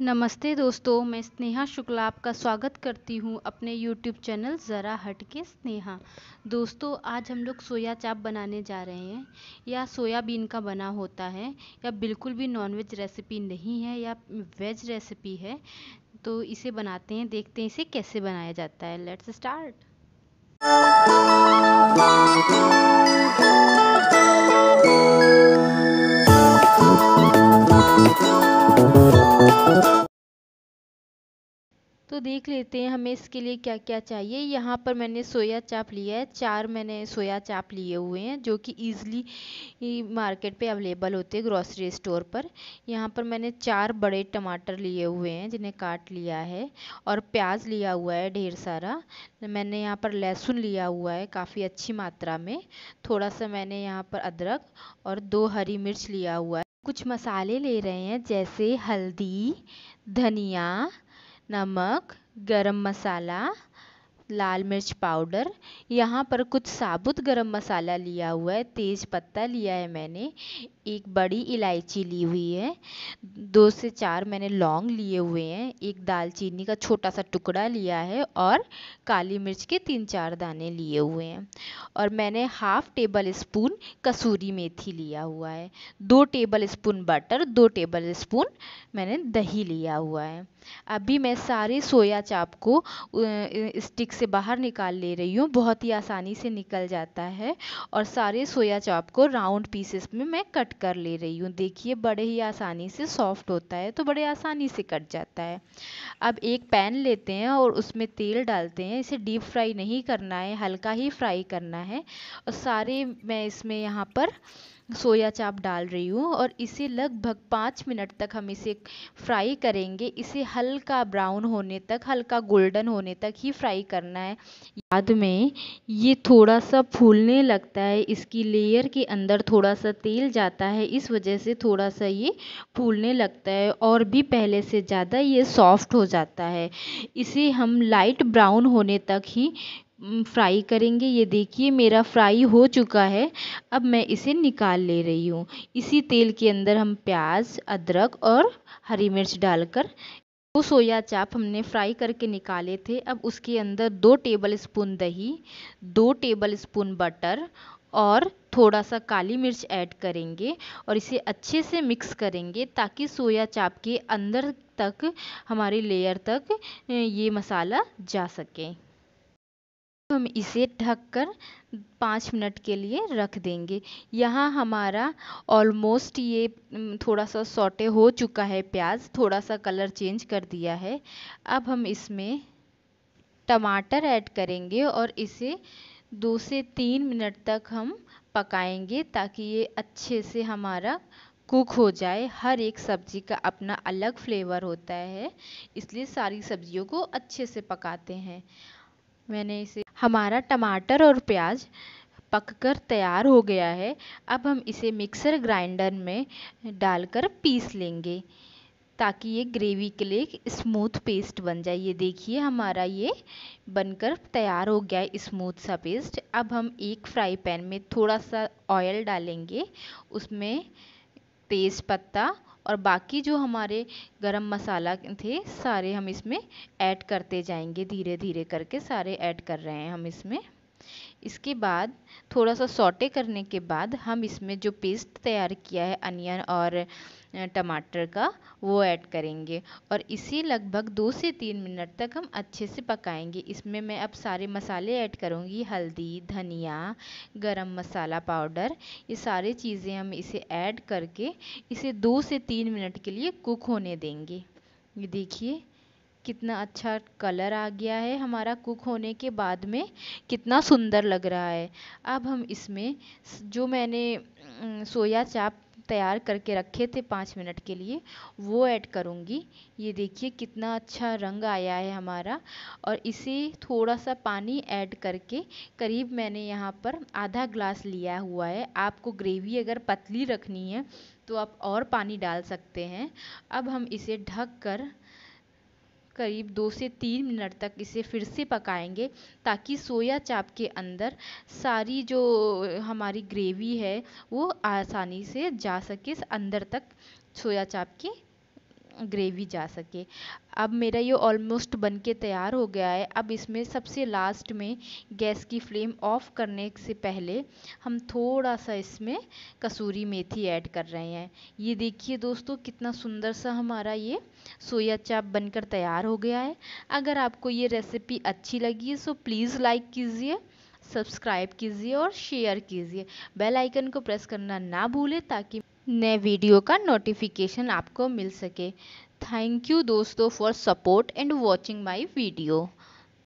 नमस्ते दोस्तों मैं स्नेहा शुक्ला आपका स्वागत करती हूँ अपने यूट्यूब चैनल ज़रा हट के स्नेहा दोस्तों आज हम लोग सोया चाप बनाने जा रहे हैं या सोयाबीन का बना होता है या बिल्कुल भी नॉनवेज रेसिपी नहीं है या वेज रेसिपी है तो इसे बनाते हैं देखते हैं इसे कैसे बनाया जाता है लेट्स स्टार्ट तो देख लेते हैं हमें इसके लिए क्या क्या चाहिए यहाँ पर मैंने सोया चाप लिया है चार मैंने सोया चाप लिए हुए हैं जो कि ईज़िली मार्केट पे अवेलेबल होते हैं ग्रॉसरी स्टोर पर यहाँ पर मैंने चार बड़े टमाटर लिए हुए हैं जिन्हें काट लिया है और प्याज लिया हुआ है ढेर सारा मैंने यहाँ पर लहसुन लिया हुआ है काफ़ी अच्छी मात्रा में थोड़ा सा मैंने यहाँ पर अदरक और दो हरी मिर्च लिया हुआ है कुछ मसाले ले रहे हैं जैसे हल्दी धनिया नमक गरम मसाला लाल मिर्च पाउडर यहाँ पर कुछ साबुत गरम मसाला लिया हुआ है तेज पत्ता लिया है मैंने एक बड़ी इलायची ली हुई है दो से चार मैंने लौंग लिए हुए हैं एक दालचीनी का छोटा सा टुकड़ा लिया है और काली मिर्च के तीन चार दाने लिए हुए हैं और मैंने हाफ टेबल स्पून कसूरी मेथी लिया हुआ है दो टेबल स्पून बटर दो टेबल स्पून मैंने दही लिया हुआ है अभी मैं सारे सोया चाप को स्टिक से बाहर निकाल ले रही हूँ बहुत ही आसानी से निकल जाता है और सारे सोया चाप को राउंड पीसेस में मैं कट कर ले रही हूँ देखिए बड़े ही आसानी से सॉफ्ट होता है तो बड़े आसानी से कट जाता है अब एक पैन लेते हैं और उसमें तेल डालते हैं इसे डीप फ्राई नहीं करना है हल्का ही फ्राई करना है और सारे मैं इसमें यहाँ पर सोया चाप डाल रही हूँ और इसे लगभग पाँच मिनट तक हम इसे फ्राई करेंगे इसे हल्का ब्राउन होने तक हल्का गोल्डन होने तक ही फ्राई कर करना है बाद में ये थोड़ा सा फूलने लगता है इसकी लेयर के अंदर थोड़ा सा तेल जाता है इस वजह से थोड़ा सा ये फूलने लगता है और भी पहले से ज़्यादा ये सॉफ्ट हो जाता है इसे हम लाइट ब्राउन होने तक ही फ्राई करेंगे ये देखिए मेरा फ्राई हो चुका है अब मैं इसे निकाल ले रही हूँ इसी तेल के अंदर हम प्याज अदरक और हरी मिर्च डालकर दो सोया चाप हमने फ्राई करके निकाले थे अब उसके अंदर दो टेबल स्पून दही दो टेबल स्पून बटर और थोड़ा सा काली मिर्च ऐड करेंगे और इसे अच्छे से मिक्स करेंगे ताकि सोया चाप के अंदर तक हमारी लेयर तक ये मसाला जा सके हम इसे ढककर पाँच मिनट के लिए रख देंगे यहाँ हमारा ऑलमोस्ट ये थोड़ा सा सोटे हो चुका है प्याज थोड़ा सा कलर चेंज कर दिया है अब हम इसमें टमाटर ऐड करेंगे और इसे दो से तीन मिनट तक हम पकाएंगे ताकि ये अच्छे से हमारा कुक हो जाए हर एक सब्ज़ी का अपना अलग फ्लेवर होता है इसलिए सारी सब्जियों को अच्छे से पकाते हैं मैंने इसे हमारा टमाटर और प्याज पक कर तैयार हो गया है अब हम इसे मिक्सर ग्राइंडर में डालकर पीस लेंगे ताकि ये ग्रेवी के लिए एक स्मूथ पेस्ट बन जाए ये देखिए हमारा ये बनकर तैयार हो गया है स्मूथ सा पेस्ट अब हम एक फ्राई पैन में थोड़ा सा ऑयल डालेंगे उसमें तेज़ पत्ता और बाकी जो हमारे गरम मसाला थे सारे हम इसमें ऐड करते जाएंगे धीरे धीरे करके सारे ऐड कर रहे हैं हम इसमें इसके बाद थोड़ा सा सोटे करने के बाद हम इसमें जो पेस्ट तैयार किया है अनियन और टमाटर का वो ऐड करेंगे और इसे लगभग दो से तीन मिनट तक हम अच्छे से पकाएंगे इसमें मैं अब सारे मसाले ऐड करूँगी हल्दी धनिया गरम मसाला पाउडर ये सारी चीज़ें हम इसे ऐड करके इसे दो से तीन मिनट के लिए कुक होने देंगे ये देखिए कितना अच्छा कलर आ गया है हमारा कुक होने के बाद में कितना सुंदर लग रहा है अब हम इसमें जो मैंने सोया चाप तैयार करके रखे थे पाँच मिनट के लिए वो ऐड करूँगी ये देखिए कितना अच्छा रंग आया है हमारा और इसे थोड़ा सा पानी ऐड करके करीब मैंने यहाँ पर आधा ग्लास लिया हुआ है आपको ग्रेवी अगर पतली रखनी है तो आप और पानी डाल सकते हैं अब हम इसे ढक कर करीब दो से तीन मिनट तक इसे फिर से पकाएंगे ताकि सोया चाप के अंदर सारी जो हमारी ग्रेवी है वो आसानी से जा सके अंदर तक सोया चाप के ग्रेवी जा सके अब मेरा ये ऑलमोस्ट बन के तैयार हो गया है अब इसमें सबसे लास्ट में गैस की फ्लेम ऑफ करने से पहले हम थोड़ा सा इसमें कसूरी मेथी ऐड कर रहे हैं ये देखिए दोस्तों कितना सुंदर सा हमारा ये सोया चाप बनकर तैयार हो गया है अगर आपको ये रेसिपी अच्छी लगी है सो प्लीज़ लाइक कीजिए सब्सक्राइब कीजिए और शेयर कीजिए बेल आइकन को प्रेस करना ना भूलें ताकि नए वीडियो का नोटिफिकेशन आपको मिल सके थैंक यू दोस्तों for support and watching my video